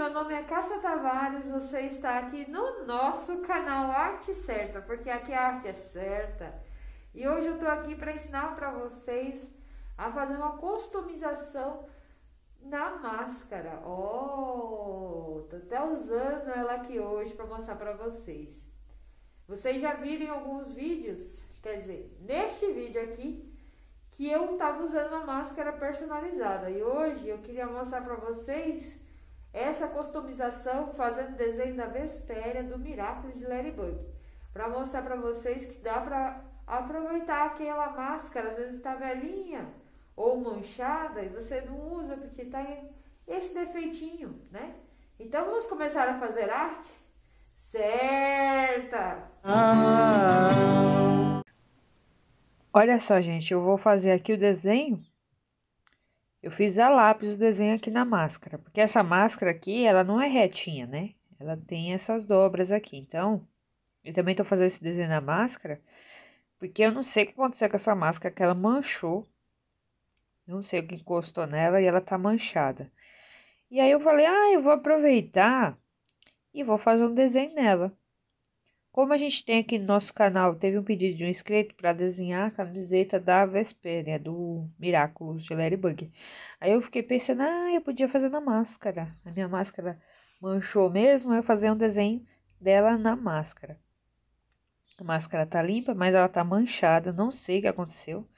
meu nome é Cássia Tavares, você está aqui no nosso canal Arte Certa, porque aqui a arte é certa. E hoje eu estou aqui para ensinar para vocês a fazer uma customização na máscara. Oh, tô até usando ela aqui hoje para mostrar para vocês. Vocês já viram em alguns vídeos, quer dizer, neste vídeo aqui, que eu estava usando uma máscara personalizada. E hoje eu queria mostrar para vocês essa customização fazendo desenho da vespéria do Miraculous de Larry Bird Para mostrar para vocês que dá para aproveitar aquela máscara, às vezes está velhinha ou manchada e você não usa porque tá esse defeitinho, né? Então vamos começar a fazer arte? Certa! Ah. Olha só, gente, eu vou fazer aqui o desenho eu fiz a lápis o desenho aqui na máscara, porque essa máscara aqui, ela não é retinha, né? Ela tem essas dobras aqui, então, eu também tô fazendo esse desenho na máscara, porque eu não sei o que aconteceu com essa máscara, que ela manchou. Não sei o que encostou nela e ela tá manchada. E aí eu falei, ah, eu vou aproveitar e vou fazer um desenho nela. Como a gente tem aqui no nosso canal, teve um pedido de um inscrito para desenhar a camiseta da Vespéria, né, do Miraculous de Larry Aí eu fiquei pensando, ah, eu podia fazer na máscara. A minha máscara manchou mesmo, eu fazer um desenho dela na máscara. A máscara tá limpa, mas ela tá manchada, não sei o que aconteceu.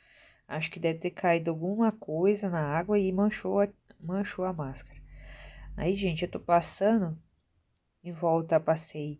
Acho que deve ter caído alguma coisa na água e manchou a, manchou a máscara. Aí, gente, eu tô passando em volta, passei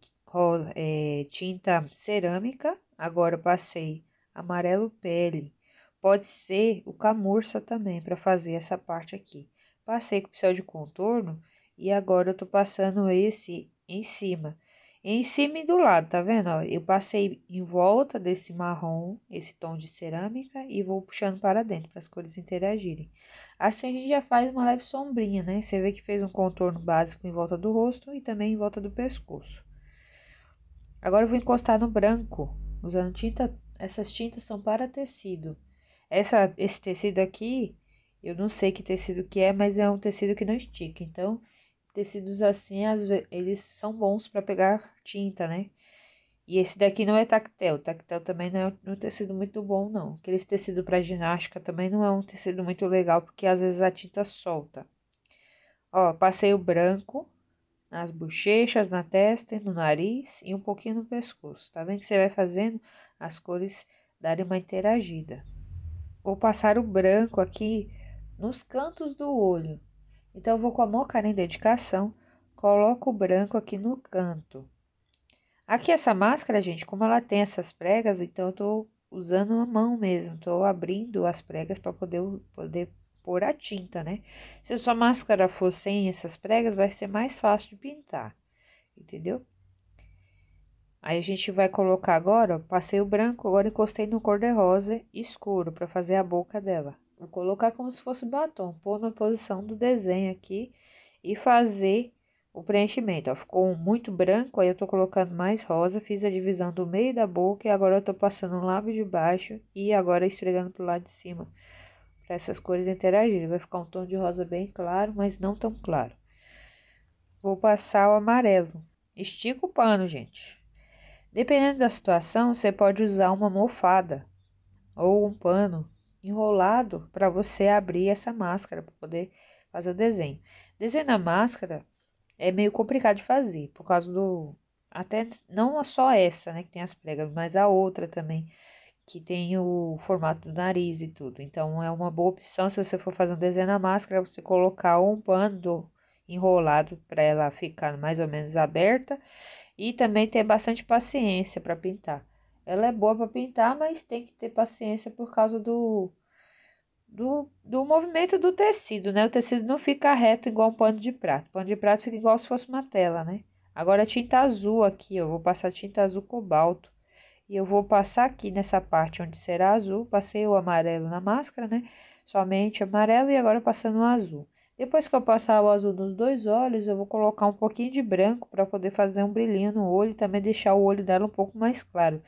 é, tinta cerâmica, agora passei amarelo pele. Pode ser o camurça também para fazer essa parte aqui. Passei com o pincel de contorno e agora eu tô passando esse em cima. Em cima e do lado, tá vendo? Ó, eu passei em volta desse marrom, esse tom de cerâmica, e vou puxando para dentro, para as cores interagirem. Assim a gente já faz uma leve sombrinha, né? Você vê que fez um contorno básico em volta do rosto e também em volta do pescoço. Agora eu vou encostar no branco, usando tinta. Essas tintas são para tecido. Essa, esse tecido aqui, eu não sei que tecido que é, mas é um tecido que não estica. Então, tecidos assim, eles são bons para pegar tinta, né? E esse daqui não é tactel. Tactel também não é um é tecido muito bom, não. Aquele tecido para ginástica também não é um tecido muito legal, porque às vezes a tinta solta. Ó, passei o branco nas bochechas, na testa, no nariz e um pouquinho no pescoço. Tá vendo que você vai fazendo as cores darem uma interagida. Vou passar o branco aqui nos cantos do olho. Então, vou com a mão carinho de dedicação, coloco o branco aqui no canto. Aqui essa máscara, gente, como ela tem essas pregas, então eu tô usando a mão mesmo, tô abrindo as pregas para poder, poder pôr a tinta, né? Se a sua máscara for sem essas pregas, vai ser mais fácil de pintar, entendeu? Aí a gente vai colocar agora, ó, passei o branco, agora encostei no cor-de-rosa escuro para fazer a boca dela. Vou colocar como se fosse batom, pôr na posição do desenho aqui e fazer o preenchimento. Ó. Ficou muito branco, aí eu tô colocando mais rosa, fiz a divisão do meio da boca e agora eu tô passando o lábio de baixo e agora esfregando pro lado de cima essas cores interagirem. Vai ficar um tom de rosa bem claro, mas não tão claro. Vou passar o amarelo. Estica o pano, gente. Dependendo da situação, você pode usar uma almofada ou um pano enrolado para você abrir essa máscara para poder fazer o desenho. Desenho na máscara é meio complicado de fazer, por causa do até não só essa, né, que tem as pregas, mas a outra também que tem o formato do nariz e tudo. Então é uma boa opção se você for fazer um desenho na máscara, você colocar um pano enrolado para ela ficar mais ou menos aberta e também ter bastante paciência para pintar. Ela é boa para pintar, mas tem que ter paciência por causa do, do, do movimento do tecido, né? O tecido não fica reto igual um pano de prato. O pano de prato fica igual se fosse uma tela, né? Agora tinta azul aqui, eu vou passar tinta azul cobalto e eu vou passar aqui nessa parte onde será azul, passei o amarelo na máscara, né? Somente amarelo e agora passando o azul. Depois que eu passar o azul nos dois olhos, eu vou colocar um pouquinho de branco para poder fazer um brilhinho no olho e também deixar o olho dela um pouco mais claro.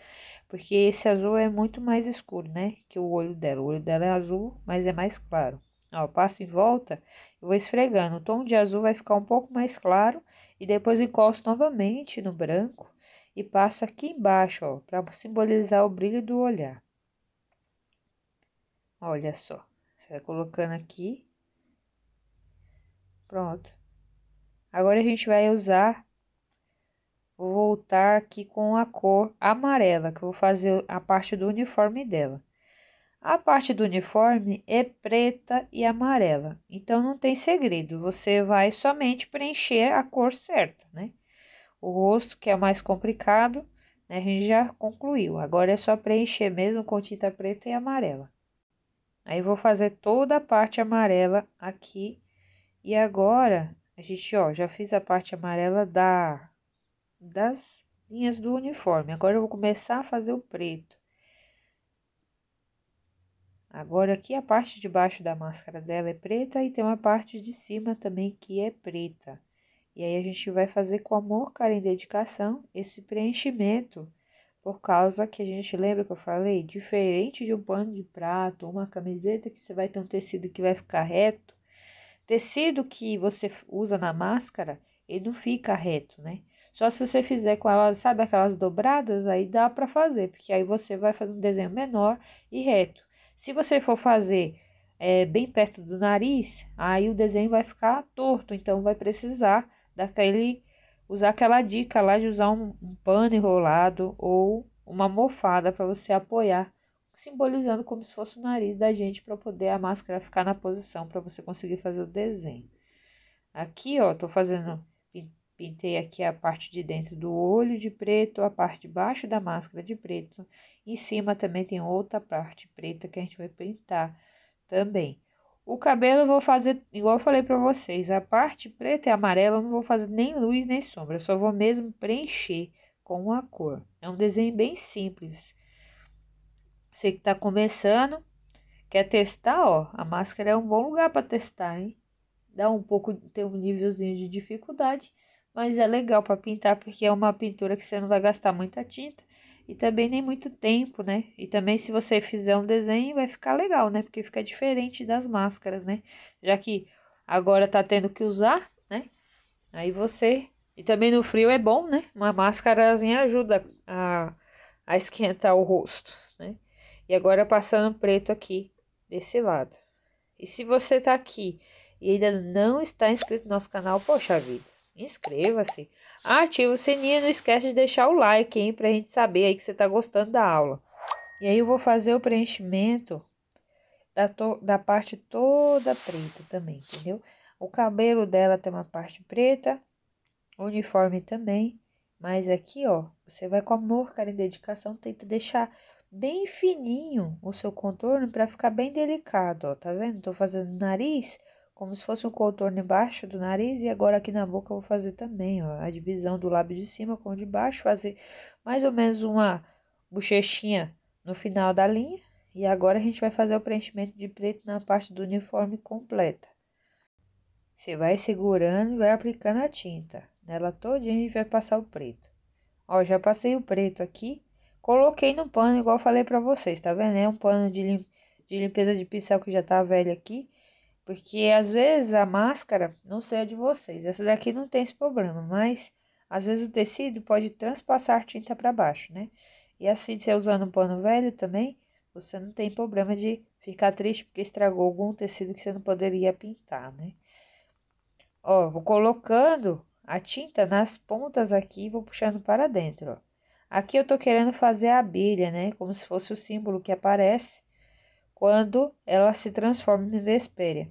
Porque esse azul é muito mais escuro, né? Que o olho dela. O olho dela é azul, mas é mais claro. Ó, passo em volta, eu vou esfregando. O tom de azul vai ficar um pouco mais claro e depois encosto novamente no branco e passo aqui embaixo, ó, para simbolizar o brilho do olhar. Olha só, você vai colocando aqui. Pronto. Agora a gente vai usar, vou voltar aqui com a cor amarela, que eu vou fazer a parte do uniforme dela. A parte do uniforme é preta e amarela, então não tem segredo, você vai somente preencher a cor certa, né? O rosto, que é mais complicado, né, a gente já concluiu. Agora é só preencher mesmo com tinta preta e amarela. Aí vou fazer toda a parte amarela aqui. E agora, a gente, ó, já fiz a parte amarela da, das linhas do uniforme. Agora eu vou começar a fazer o preto. Agora aqui a parte de baixo da máscara dela é preta e tem uma parte de cima também que é preta. E aí a gente vai fazer com amor, carinho e dedicação esse preenchimento, por causa que a gente lembra que eu falei, diferente de um pano de prato, uma camiseta que você vai ter um tecido que vai ficar reto, tecido que você usa na máscara, ele não fica reto, né? Só se você fizer com ela, sabe aquelas dobradas, aí dá para fazer, porque aí você vai fazer um desenho menor e reto. Se você for fazer é, bem perto do nariz, aí o desenho vai ficar torto, então vai precisar daquele usar aquela dica lá de usar um, um pano enrolado ou uma almofada para você apoiar, simbolizando como se fosse o nariz da gente para poder a máscara ficar na posição para você conseguir fazer o desenho. Aqui, ó, tô fazendo pintei aqui a parte de dentro do olho de preto, a parte de baixo da máscara de preto. Em cima também tem outra parte preta que a gente vai pintar também. O cabelo eu vou fazer igual eu falei para vocês, a parte preta e amarela eu não vou fazer nem luz nem sombra, eu só vou mesmo preencher com uma cor. É um desenho bem simples. Você que está começando, quer testar, ó, a máscara é um bom lugar para testar, hein? Dá um pouco, tem um nívelzinho de dificuldade, mas é legal para pintar porque é uma pintura que você não vai gastar muita tinta e também nem muito tempo, né? E também se você fizer um desenho vai ficar legal, né? Porque fica diferente das máscaras, né? Já que agora tá tendo que usar, né? Aí você e também no frio é bom, né? Uma máscarazinha ajuda a, a esquentar o rosto, né? E agora passando preto aqui desse lado. E se você tá aqui e ainda não está inscrito no nosso canal, poxa vida, inscreva-se, ative o sininho e não esquece de deixar o like, hein, pra gente saber aí que você tá gostando da aula. E aí eu vou fazer o preenchimento da, da parte toda preta também, entendeu? O cabelo dela tem uma parte preta, uniforme também, mas aqui, ó, você vai com amor, cara, e dedicação, tenta deixar bem fininho o seu contorno para ficar bem delicado, ó, tá vendo? Tô fazendo nariz como se fosse um contorno embaixo do nariz e agora aqui na boca eu vou fazer também, ó, a divisão do lábio de cima com o de baixo, fazer mais ou menos uma bochechinha no final da linha. E agora a gente vai fazer o preenchimento de preto na parte do uniforme completa. Você vai segurando e vai aplicando a tinta. Nela todinha a gente vai passar o preto. Ó, já passei o preto aqui. Coloquei no pano igual falei pra vocês, tá vendo? É um pano de, lim... de limpeza de pincel que já tá velho aqui. Porque às vezes a máscara, não sei a é de vocês, essa daqui não tem esse problema, mas às vezes o tecido pode transpassar tinta para baixo, né? E assim, você usando um pano velho também, você não tem problema de ficar triste porque estragou algum tecido que você não poderia pintar, né? Ó, vou colocando a tinta nas pontas aqui e vou puxando para dentro, ó. Aqui eu tô querendo fazer a abelha, né? Como se fosse o símbolo que aparece quando ela se transforma em Vespéria.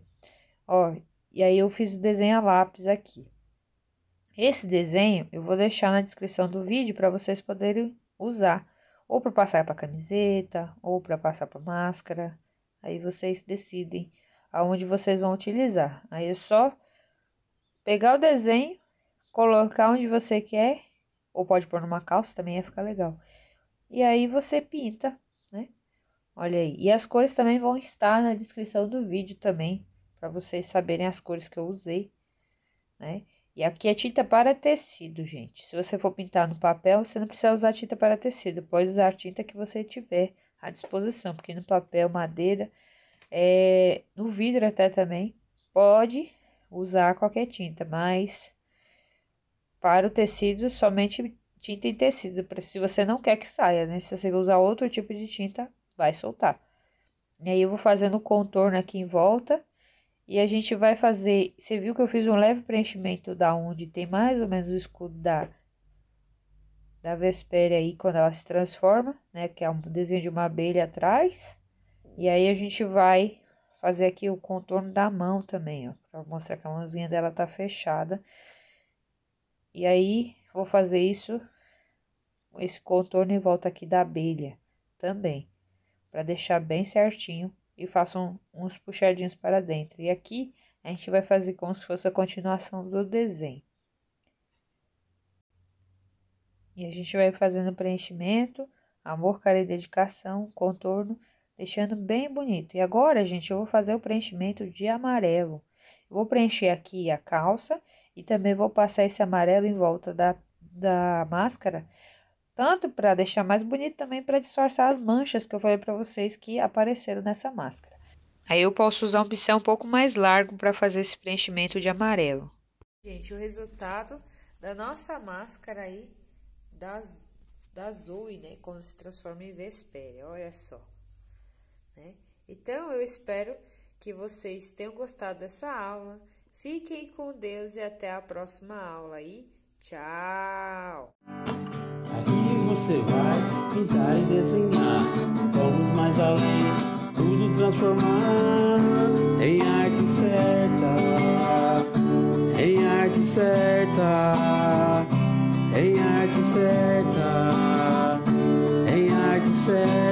Ó, e aí eu fiz o desenho a lápis aqui. Esse desenho eu vou deixar na descrição do vídeo para vocês poderem usar, ou para passar para camiseta, ou para passar para máscara. Aí vocês decidem aonde vocês vão utilizar. Aí é só pegar o desenho, colocar onde você quer, ou pode pôr numa calça também ia ficar legal. E aí você pinta Olha aí. E as cores também vão estar na descrição do vídeo também, para vocês saberem as cores que eu usei, né? E aqui é tinta para tecido, gente. Se você for pintar no papel, você não precisa usar tinta para tecido. Pode usar a tinta que você tiver à disposição, porque no papel, madeira, é... no vidro até também, pode usar qualquer tinta, mas para o tecido, somente tinta em tecido. Se você não quer que saia, né? Se você usar outro tipo de tinta, vai soltar. E aí eu vou fazendo o contorno aqui em volta. E a gente vai fazer, você viu que eu fiz um leve preenchimento da onde tem mais ou menos o escudo da, da vespéria aí quando ela se transforma, né? Que é um desenho de uma abelha atrás. E aí a gente vai fazer aqui o contorno da mão também, ó. Pra mostrar que a mãozinha dela tá fechada. E aí, vou fazer isso, esse contorno em volta aqui da abelha também para deixar bem certinho e façam uns puxadinhos para dentro. E aqui a gente vai fazer como se fosse a continuação do desenho. E a gente vai fazendo preenchimento, amor, cara e dedicação, contorno, deixando bem bonito. E agora, gente, eu vou fazer o preenchimento de amarelo. vou preencher aqui a calça e também vou passar esse amarelo em volta da, da máscara tanto para deixar mais bonito, também para disfarçar as manchas que eu falei para vocês que apareceram nessa máscara. Aí eu posso usar um pincel um pouco mais largo para fazer esse preenchimento de amarelo. Gente, o resultado da nossa máscara aí, da, da Zoe, né? Quando se transforma em Vespéria, olha só. Né? Então, eu espero que vocês tenham gostado dessa aula. Fiquem com Deus e até a próxima aula aí. Tchau! você vai pintar e desenhar. Vamos mais além, tudo transformar em arte certa, em arte certa, em arte certa, em arte certa.